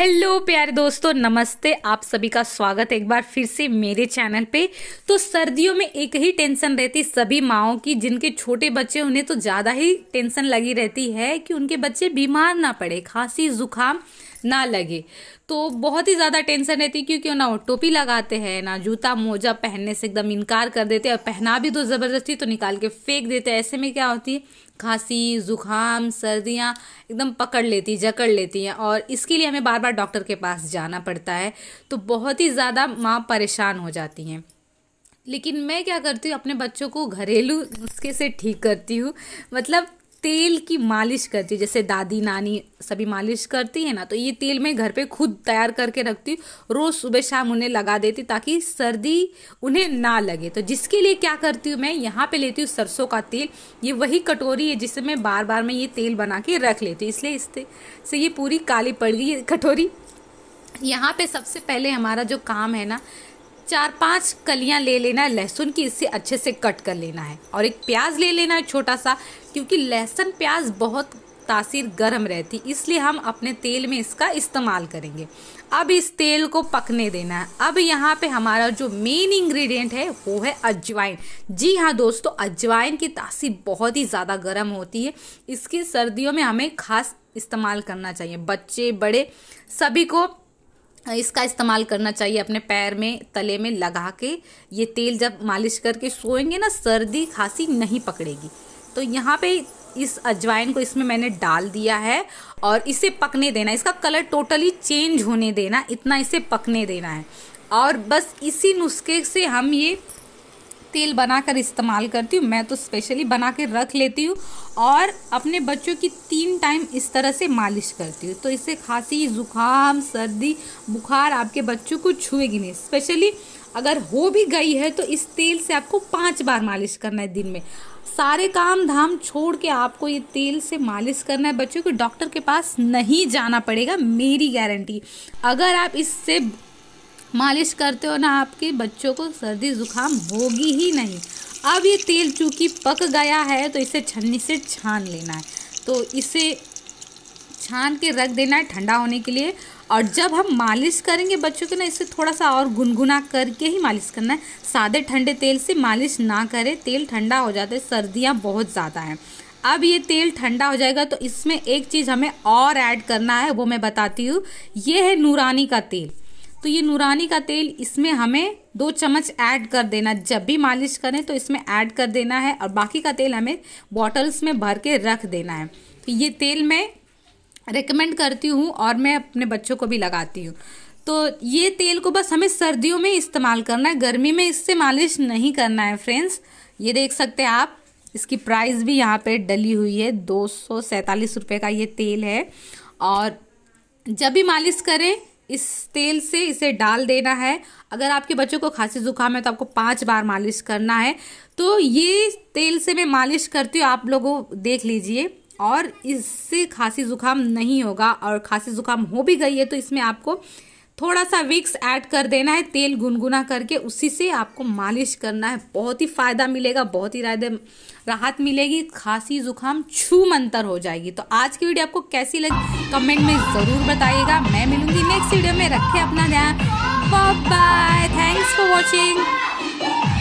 hello प्यारे दोस्तों नमस्ते आप सभी का स्वागत एक बार फिर से मेरे चैनल पे तो सर्दियों में एक ही टेंशन रहती सभी माओ की जिनके छोटे बच्चे उन्हें तो ज़्यादा ही टेंशन लगी रहती है कि उनके बच्चे बीमार ना पड़े खांसी जुकाम ना लगे तो बहुत ही ज़्यादा टेंशन रहती क्योंकि ना वो टोपी लगाते हैं ना जूता मोजा पहनने से एकदम इनकार कर देते और पहना भी तो ज़बरदस्ती तो निकाल के फेंक देते ऐसे में क्या होती है खांसी ज़ुकाम सर्दियाँ एकदम पकड़ लेती जकड़ लेती हैं और इसके लिए हमें बार बार डॉक्टर के पास जाना पड़ता है तो बहुत ही ज़्यादा माँ परेशान हो जाती हैं लेकिन मैं क्या करती हूँ अपने बच्चों को घरेलू नुस्खे से ठीक करती हूँ मतलब तेल की मालिश करती हूँ जैसे दादी नानी सभी मालिश करती है ना तो ये तेल मैं घर पे खुद तैयार करके रखती हूँ रोज़ सुबह शाम उन्हें लगा देती ताकि सर्दी उन्हें ना लगे तो जिसके लिए क्या करती हूँ मैं यहाँ पे लेती हूँ सरसों का तेल ये वही कटोरी है जिससे मैं बार बार मैं ये तेल बना के रख लेती हूँ इसलिए इससे से ये पूरी काली पड़ गई कटोरी यहाँ पे सबसे पहले हमारा जो काम है ना चार पांच कलियां ले लेना है लहसुन की इससे अच्छे से कट कर लेना है और एक प्याज ले लेना है छोटा सा क्योंकि लहसुन प्याज बहुत तासीर गर्म रहती इसलिए हम अपने तेल में इसका इस्तेमाल करेंगे अब इस तेल को पकने देना है अब यहाँ पे हमारा जो मेन इंग्रेडिएंट है वो है अजवाइन जी हाँ दोस्तों अजवाइन की तासीर बहुत ही ज़्यादा गर्म होती है इसकी सर्दियों में हमें खास इस्तेमाल करना चाहिए बच्चे बड़े सभी को इसका इस्तेमाल करना चाहिए अपने पैर में तले में लगा के ये तेल जब मालिश करके सोएंगे ना सर्दी खांसी नहीं पकड़ेगी तो यहाँ पे इस अजवाइन को इसमें मैंने डाल दिया है और इसे पकने देना इसका कलर टोटली चेंज होने देना इतना इसे पकने देना है और बस इसी नुस्खे से हम ये तेल बना कर इस्तेमाल करती हूँ मैं तो स्पेशली बना के रख लेती हूँ और अपने बच्चों की तीन टाइम इस तरह से मालिश करती हूँ तो इससे खांसी ज़ुकाम सर्दी बुखार आपके बच्चों को छुएगी नहीं स्पेशली अगर हो भी गई है तो इस तेल से आपको पाँच बार मालिश करना है दिन में सारे काम धाम छोड़ के आपको ये तेल से मालिश करना है बच्चों को डॉक्टर के पास नहीं जाना पड़ेगा मेरी गारंटी अगर आप इससे मालिश करते हो ना आपके बच्चों को सर्दी ज़ुकाम होगी ही नहीं अब ये तेल चूँकि पक गया है तो इसे छन्नी से छान लेना है तो इसे छान के रख देना है ठंडा होने के लिए और जब हम मालिश करेंगे बच्चों के ना इसे थोड़ा सा और गुनगुना करके ही मालिश करना है सादे ठंडे तेल से मालिश ना करें तेल ठंडा हो जाता है सर्दियाँ बहुत ज़्यादा हैं अब ये तेल ठंडा हो जाएगा तो इसमें एक चीज़ हमें और ऐड करना है वो मैं बताती हूँ ये है नूरानी का तेल तो ये नूरानी का तेल इसमें हमें दो चम्मच ऐड कर देना जब भी मालिश करें तो इसमें ऐड कर देना है और बाकी का तेल हमें बॉटल्स में भर के रख देना है तो ये तेल मैं रिकमेंड करती हूँ और मैं अपने बच्चों को भी लगाती हूँ तो ये तेल को बस हमें सर्दियों में इस्तेमाल करना है गर्मी में इससे मालिश नहीं करना है फ्रेंड्स ये देख सकते हैं आप इसकी प्राइस भी यहाँ पे डली हुई है दो सौ रुपये का ये तेल है और जब भी मालिश करें इस तेल से इसे डाल देना है अगर आपके बच्चों को खांसी जुकाम है तो आपको पांच बार मालिश करना है तो ये तेल से मैं मालिश करती हूँ आप लोगों देख लीजिए और इससे खांसी ज़ुकाम नहीं होगा और खांसी ज़ुकाम हो भी गई है तो इसमें आपको थोड़ा सा विक्स ऐड कर देना है तेल गुनगुना करके उसी से आपको मालिश करना है बहुत ही फ़ायदा मिलेगा बहुत ही राहत मिलेगी खांसी जुकाम छू मंतर हो जाएगी तो आज की वीडियो आपको कैसी लगी कमेंट में ज़रूर बताइएगा मैं मिलूंगी नेक्स्ट वीडियो में रखें अपना ध्यान बाय थैंक्स फॉर वॉचिंग